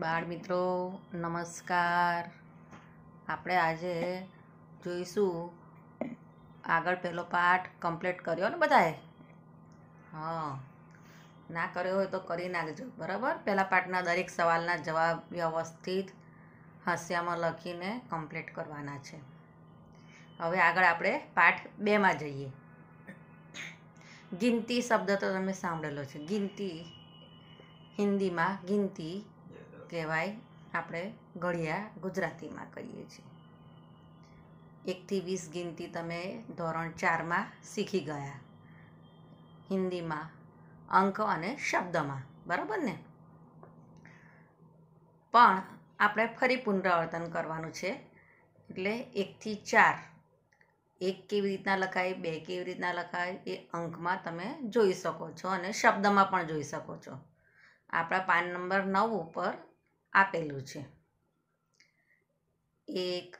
બાળ મિત્રો નમસ્કાર આપણે આજે જોઈશું આગળ પહેલો પાઠ કમ્પ્લીટ કર્યો ને બધાએ હા ના કર્યો હોય તો કરી નાખજો બરાબર પહેલાં પાઠના દરેક સવાલના જવાબ વ્યવસ્થિત હાસ્યામાં લખીને કમ્પ્લીટ કરવાના છે હવે આગળ આપણે પાઠ બેમાં જઈએ ગિનતી શબ્દ તો તમે સાંભળેલો છે ગિનતી હિન્દીમાં ગિનતી કહેવાય આપણે ઘડિયા ગુજરાતીમાં કહીએ છીએ એકથી વીસ ગિનતી તમે ધોરણ ચારમાં શીખી ગયા હિન્દીમાં અંક અને શબ્દમાં બરાબર ને પણ આપણે ફરી પુનરાવર્તન કરવાનું છે એટલે એકથી ચાર એક કેવી રીતના લખાય બે કેવી રીતના લખાય એ અંકમાં તમે જોઈ શકો છો અને શબ્દમાં પણ જોઈ શકો છો આપણા પાન નંબર નવ ઉપર આપેલું છે એક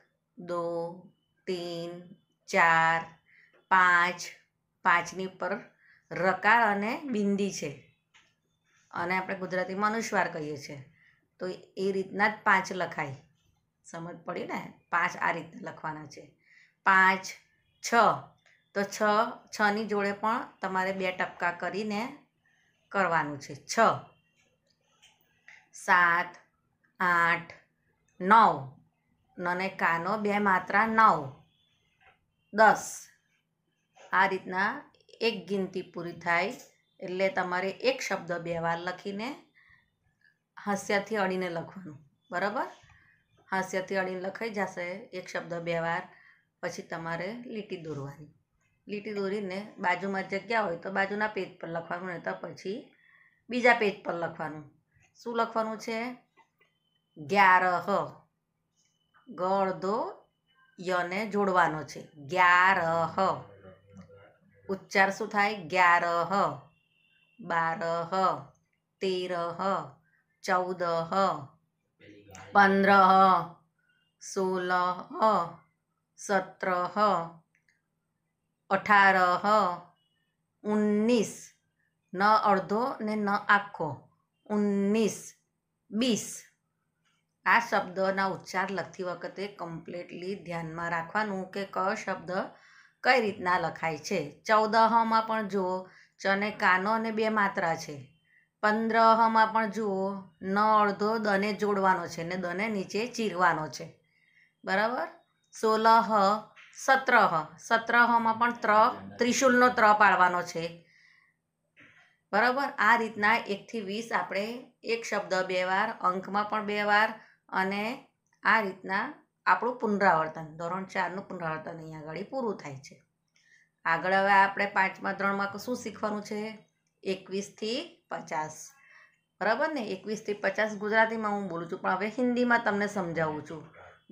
દો તીન ચાર પાંચ પાંચની પર રકાર અને બિંદી છે અને આપણે ગુજરાતીમાં અનુસ્વાર કહીએ છીએ તો એ રીતના જ પાંચ લખાય સમજ પડી ને પાંચ આ રીતના લખવાના છે પાંચ છ તો છ છની જોડે પણ તમારે બે ટપકા કરીને કરવાનું છે છ સાત આઠ નવ અને કાનો બે માત્રા નવ દસ આ રીતના એક ગિનતી પૂરી થાય એટલે તમારે એક શબ્દ બે વાર લખીને હાસ્યથી અડીને લખવાનું બરાબર હાસ્યથી અડીને લખાઈ જશે એક શબ્દ બે વાર પછી તમારે લીટી દોરવાની લીટી દોરીને બાજુમાં જગ્યા હોય તો બાજુના પેજ પર લખવાનું નહીં તો પછી બીજા પેજ પર લખવાનું શું લખવાનું છે ગ્યારહ ગળદો યને જોડવાનો છે ગ્યારહ ઉચ્ચાર શું થાય ગ્યારહ બારહ તેરહ ચૌદહ પંદ્રહ સોલહ સત્રહ અઠારહ ઉન્નીસ ન અડધો ને ન આખો ઉન્નીસ બીસ આ શબ્દના ઉચ્ચાર લખતી વખતે કમ્પ્લીટલી ધ્યાનમાં રાખવાનું કે ક શબ્દ કઈ રીતના લખાય છે ચૌદહમાં પણ જુઓ ચને કાનો અને બે માત્રા છે પંદ્રહમાં પણ જુઓ ન અડધો દને જોડવાનો છે ને દને નીચે ચીરવાનો છે બરાબર સોલહ સત્રહ સત્રહમાં પણ ત્ર ત્રિશુલનો ત્ર પાડવાનો છે બરાબર આ રીતના એકથી વીસ આપણે એક શબ્દ બે વાર અંકમાં પણ બે વાર અને આ રીતના આપણું પુનરાવર્તન ધોરણ ચારનું પુનરાવર્તન અહીંયા આગળ પૂરું થાય છે આગળ હવે આપણે પાંચમા ધોરણમાં શું શીખવાનું છે એકવીસથી પચાસ બરાબર ને એકવીસથી પચાસ ગુજરાતીમાં હું બોલું છું પણ હવે હિન્દીમાં તમને સમજાવું છું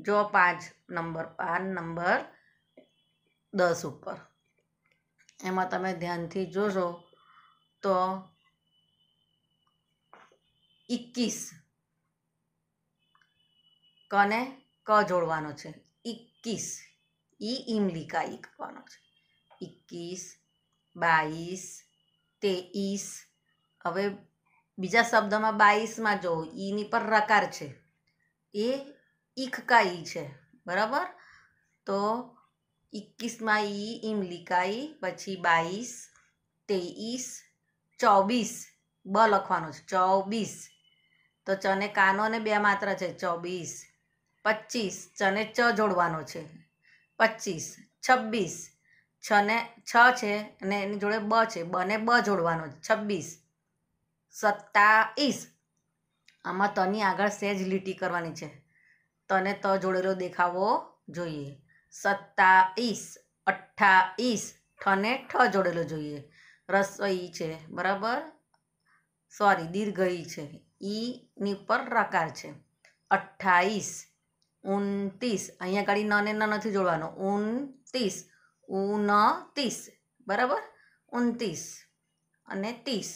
જો પાંચ નંબર પાન નંબર દસ ઉપર એમાં તમે ધ્યાનથી જોશો તો એકવીસ કને ક જોડવાનો છે ઇક્કીસ ઈ ઇમલિકા ઈ કરવાનો છે ઇક્કીસ બાવીસ તેઈસ હવે બીજા શબ્દમાં બાવીસમાં જો ઈની પર રકાર છે એ ઇખકા ઈ છે બરાબર તો એકવીસમાં ઈ ઇમલિકાઈ પછી બાવીસ તેવીસ ચોવીસ બ લખવાનો છે ચોવીસ તો ચને કાનો ને બે માત્ર છે ચોવીસ પચીસ છને ચ જોડવાનો છે પચીસ છવ્વીસ છને છ છે અને એની જોડે બ છે બને બ જોડવાનો છે છવ્વીસ સત્તાવીસ આમાં તની આગળ સહેજ લીટી કરવાની છે તને ત જોડેલો દેખાવો જોઈએ સત્તાવીસ અઠ્ઠાવીસ ઠને ઠ જોડેલો જોઈએ રસોઈ છે બરાબર સોરી દીર્ઘઈ છે ઈની ઉપર રકાર છે અઠ્ઠાવીસ ઉનતીસ અહીંયા ગાડી ન ને ન નથી જોડવાનો ઉનતીસ ઉનતીસ બરાબર ઉનતીસ અને ત્રીસ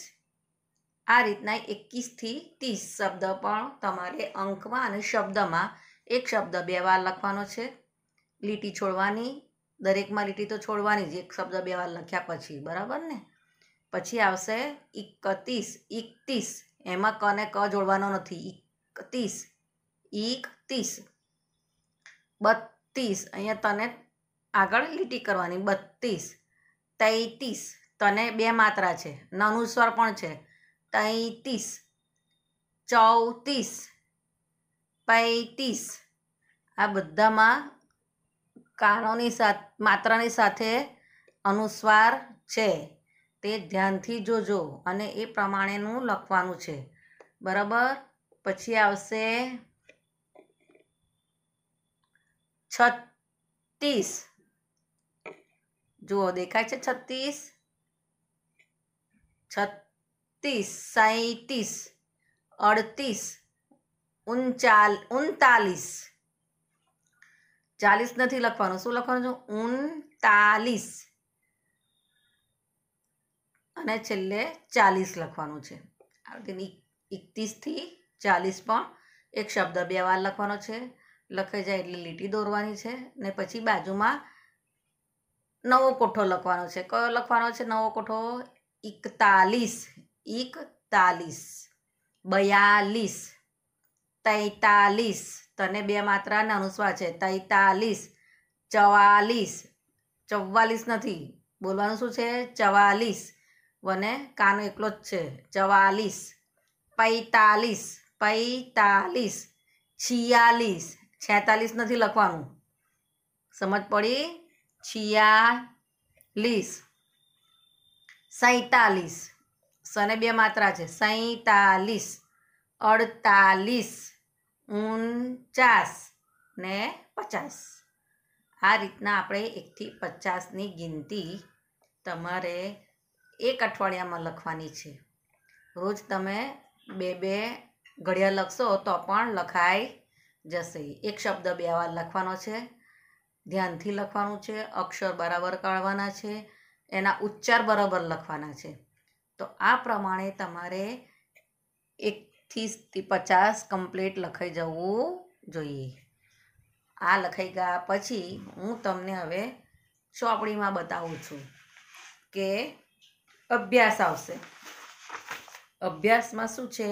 આ રીતના એકવીસથી ત્રીસ શબ્દ પણ તમારે અંકમાં અને શબ્દમાં એક શબ્દ બે વાર લખવાનો છે લીટી છોડવાની દરેકમાં લીટી તો છોડવાની જ એક શબ્દ બે વાર લખ્યા પછી બરાબર ને પછી આવશે એકત્રીસ એકત્રીસ એમાં ક ને ક જોડવાનો નથી એકત્રીસ એકત્રીસ બત્રીસ અહીંયા તને આગળ લીટી કરવાની બત્રીસ તૈતીસ તને બે માત્રા છે નાનું પણ છે તૈતીસ ચોત્રીસ પૈત્રીસ આ બધામાં કાણોની સાથે માત્રાની સાથે અનુસ્વાર છે તે ધ્યાનથી જોજો અને એ પ્રમાણેનું લખવાનું છે બરાબર પછી આવશે છત્રીસ જુઓ દેખાય છે છત્રીસ છત્રીસ સાહીત્રીસ અડતીસ ઉનચાલ ઉનતાલીસ ચાલીસ નથી લખવાનું શું લખવાનું છે ઉનતાલીસ અને છેલ્લે ચાલીસ લખવાનું છે એકત્રીસથી ચાલીસ પણ એક શબ્દ બે વાર લખવાનો છે લખાઈ જાય એટલે લીટી દોરવાની છે ને પછી બાજુમાં નવો કોઠો લખવાનો છે કયો લખવાનો છે નવો કોઠો એકતાલીસ એકતાલીસ બયાલીસ તૈતાલીસ તને બે માત્રાના અનુસ્વાર છે તૈતાલીસ ચવાલીસ ચવાલીસ નથી બોલવાનું શું છે ચવાલીસ મને કાનો એકલો જ છે ચવાલીસ પૈતાલીસ પૈતાલીસ છિયાલીસ છેતાલીસ નથી લખવાનું સમજ પડી છિયાલીસ સૈતાલીસ સને બે માત્રા છે સૈતાલીસ અડતાલીસ ઉનચાસ ને પચાસ આ રીતના આપણે એકથી પચાસની ગિનતી તમારે એક અઠવાડિયામાં લખવાની છે રોજ તમે બે બે ઘડિયા લખશો તો પણ લખાય જશે એક શબ્દ બે વાર લખવાનો છે ધ્યાનથી લખવાનું છે અક્ષર બરાબર કાઢવાના છે એના ઉચ્ચાર બરાબર લખવાના છે તો આ પ્રમાણે તમારે એકથી પચાસ કમ્પ્લીટ લખાઈ જવું જોઈએ આ લખાઈ ગયા પછી હું તમને હવે ચોપડીમાં બતાવું છું કે અભ્યાસ આવશે અભ્યાસમાં શું છે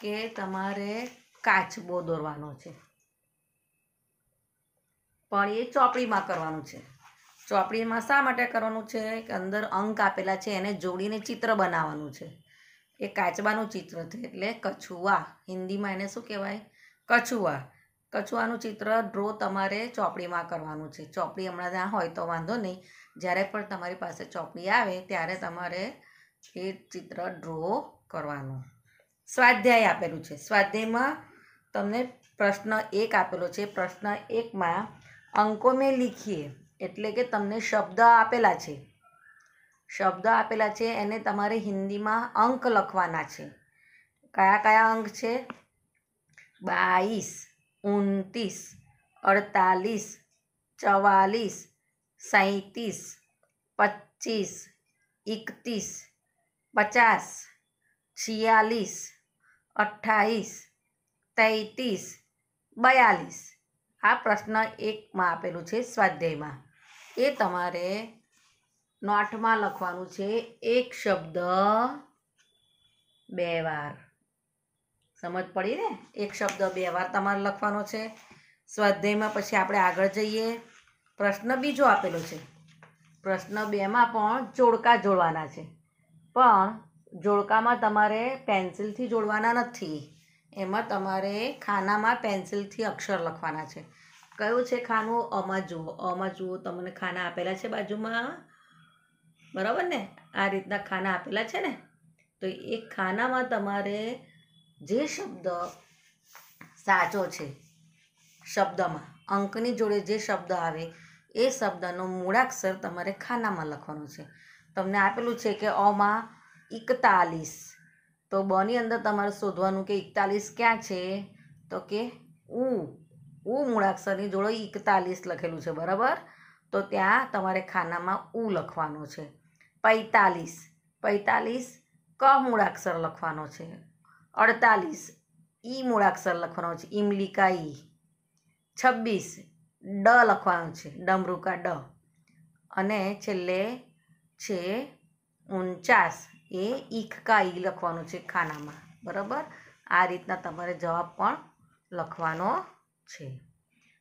કે તમારે કાચબો દોરવાનો છે પણ એ ચોપડીમાં કરવાનું છે ચોપડીમાં શા માટે કરવાનું છે કે અંદર અંક આપેલા છે એને જોડીને ચિત્ર બનાવવાનું છે એ કાચબાનું ચિત્ર છે એટલે કછુઆ હિન્દીમાં એને શું કહેવાય કછુઆ કછુઆનું ચિત્ર ડ્રો તમારે ચોપડીમાં કરવાનું છે ચોપડી હમણાં ત્યાં હોય તો વાંધો નહીં જ્યારે પણ તમારી પાસે ચોપડી આવે ત્યારે તમારે એ ચિત્ર ડ્રો કરવાનું સ્વાધ્યાય આપેલું છે સ્વાધ્યાયમાં તમને પ્રશ્ન એક આપેલો છે પ્રશ્ન એકમાં અંકો મેં લીખીએ એટલે કે તમને શબ્દ આપેલા છે શબ્દ આપેલા છે એને તમારે હિન્દીમાં અંક લખવાના છે કયા કયા અંક છે બાવીસ ઉનતીસ અડતાલીસ ચવાલીસ સૈંતીસ પચીસ એકતીસ પચાસ છિયાલીસ અઠ્ઠાવીસ તેત્રીસ બયાલીસ આ પ્રશ્ન એકમાં આપેલું છે સ્વાધ્યાયમાં એ તમારે નોટમાં લખવાનું છે એક શબ્દ બે વાર સમજ પડી ને એક શબ્દ બે વાર તમારે લખવાનો છે સ્વાધ્યાયમાં પછી આપણે આગળ જઈએ પ્રશ્ન બીજો આપેલો છે પ્રશ્ન બેમાં પણ જોડકા જોડવાના છે પણ જોડકામાં તમારે પેન્સિલથી જોડવાના નથી એમાં તમારે ખાનામાં પેન્સિલથી અક્ષર લખવાના છે કયું છે ખાનું અમાં જુઓ અમાં જુઓ તમને ખાના આપેલા છે બાજુમાં બરાબર ને આ રીતના ખાના આપેલા છે ને તો એ ખાનામાં તમારે જે શબ્દ સાચો છે શબ્દમાં અંકની જોડે જે શબ્દ આવે એ શબ્દનો મૂળાક્ષર તમારે ખાનામાં લખવાનો છે તમને આપેલું છે કે અમાં એકતાલીસ તો બની અંદર તમારે શોધવાનું કે એકતાલીસ ક્યાં છે તો કે ઉ ઉ મૂળાક્ષરની જોડે એકતાલીસ લખેલું છે બરાબર તો ત્યાં તમારે ખાનામાં ઉ લખવાનો છે પૈતાલીસ પૈતાલીસ ક મૂળાક્ષર લખવાનો છે અડતાલીસ ઈ મૂળાક્ષર લખવાનો છે ઇમલિકા ઈ છવ્વીસ ડ લખવાનો છે ડમરૂકા ડ અને છેલ્લે છે ઉનચાસ એ ઈખકા ઈ લખવાનું છે ખાનામાં બરાબર આ રીતના તમારે જવાબ પણ લખવાનો છે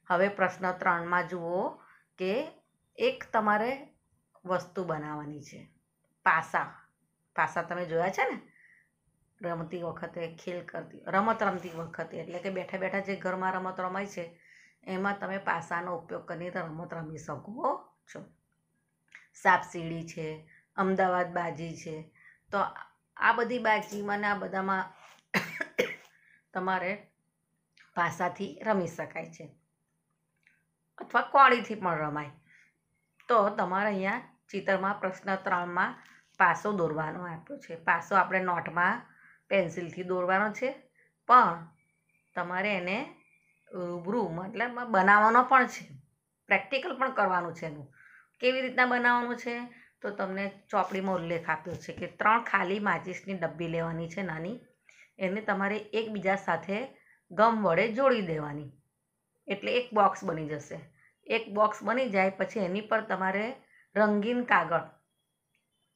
હવે પ્રશ્ન ત્રણમાં જુઓ કે એક તમારે વસ્તુ બનાવવાની છે પાસા પાસા તમે જોયા છે ને રમતી વખતે ખેલ કરતી રમત રમતી વખતે એટલે કે બેઠા બેઠા જે ઘરમાં રમત રમાય છે એમાં તમે પાસાનો ઉપયોગ કરીને રમત રમી શકો છો સાપસીડી છે અમદાવાદ બાજી છે તો આ બધી બાજીમાં આ બધામાં તમારે ભાષાથી રમી શકાય છે અથવા કોળીથી પણ રમાય તો તમારે અહીંયા ચિત્રમાં પ્રશ્ન ત્રણમાં પાસો દોરવાનો આપ્યો છે પાસો આપણે નોટમાં પેન્સિલથી દોરવાનો છે પણ તમારે એને રૂબરૂ મતલબ બનાવવાનો પણ છે પ્રેક્ટિકલ પણ કરવાનું છે એનું કેવી રીતના બનાવવાનું છે તો તમને ચોપડીમાં ઉલ્લેખ આપ્યો છે કે ત્રણ ખાલી માચિસની ડબ્બી લેવાની છે નાની એને તમારે એકબીજા સાથે ગમ વડે જોડી દેવાની એટલે એક બોક્સ બની જશે એક બોક્સ બની જાય પછી એની પર તમારે રંગીન કાગળ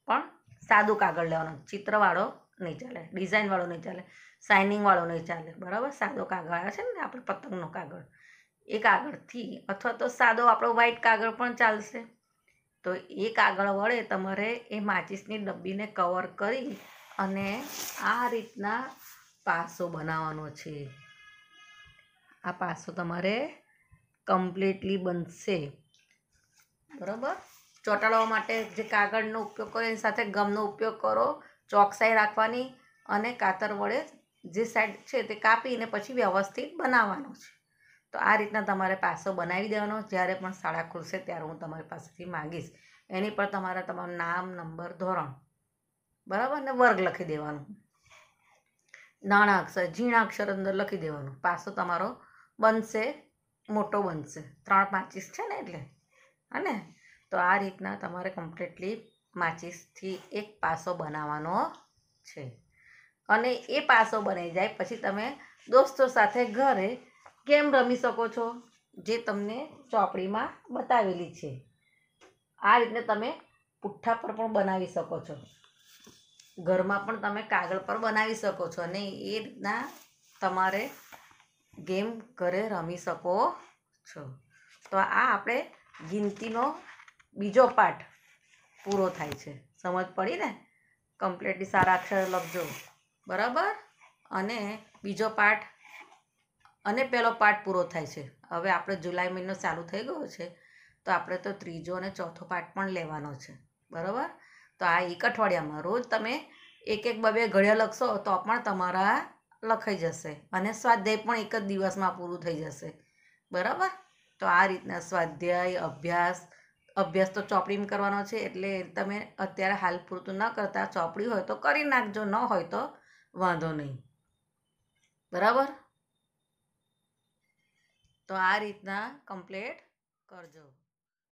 પણ સાદું કાગળ લેવાનો ચિત્રવાળો નહીં ચાલે ડિઝાઇનવાળો નહીં ચાલે સાઇનિંગવાળો નહીં ચાલે બરાબર સાદો કાગળ આવે છે ને આપણે પતંગનો કાગળ એ કાગળથી અથવા તો સાદો આપણો વ્હાઈટ કાગળ પણ ચાલશે તો એ કાગળ વડે તમારે એ માચિસની ડબ્બીને કવર કરી અને આ રીતના પાસો બનાવવાનો છે આ પાસો તમારે કમ્પ્લીટલી બનશે બરાબર ચોંટાડવા માટે જે કાગળનો ઉપયોગ કરો એની સાથે ગમનો ઉપયોગ કરો ચોકસાઈ રાખવાની અને કાતર વડે જે સાઈડ છે તે કાપીને પછી વ્યવસ્થિત બનાવવાનો છે તો આ રીતના તમારે પાસો બનાવી દેવાનો જ્યારે પણ શાળા ખુલશે ત્યારે હું તમારી પાસેથી માગીશ એની પર તમારા તમારું નામ નંબર ધોરણ બરાબર ને વર્ગ લખી દેવાનું નાના અક્ષર ઝીણા અક્ષર અંદર લખી દેવાનું પાસો તમારો બનશે મોટો બનશે ત્રણ પાંચીસ છે ને એટલે અને તો આ રીતના તમારે કમ્પ્લીટલી માચીસથી એક પાસો બનાવવાનો છે અને એ પાસો બની જાય પછી તમે દોસ્તો સાથે ઘરે કેમ રમી શકો છો જે તમને ચોપડીમાં બતાવેલી છે આ રીતે તમે પુઠ્ઠા પર પણ બનાવી શકો છો ઘરમાં પણ તમે કાગળ પર બનાવી શકો છો અને એ રીતના તમારે ગેમ ઘરે રમી શકો છો તો આ આપણે ગિનતીનો બીજો પાઠ પૂરો થાય છે સમજ પડી ને કમ્પ્લીટલી સારા અક્ષર લખજો બરાબર અને બીજો પાઠ અને પહેલો પાર્ટ પૂરો થાય છે હવે આપણે જુલાઈ મહિનો ચાલુ થઈ ગયો છે તો આપણે તો ત્રીજો અને ચોથો પાર્ટ પણ લેવાનો છે બરાબર તો આ એક અઠવાડિયામાં રોજ તમે એક એક બબે ઘડિયા લખશો તો પણ તમારા લખાઈ જશે અને સ્વાધ્યાય પણ એક જ દિવસમાં પૂરું થઈ જશે બરાબર તો આ રીતના સ્વાધ્યાય અભ્યાસ અભ્યાસ તો ચોપડીમાં કરવાનો છે એટલે તમે અત્યારે હાલ પૂરતું ન કરતા ચોપડી હોય તો કરી નાખજો ન હોય તો વાંધો નહીં બરાબર તો આ રીતના કમ્પ્લેટ કરજો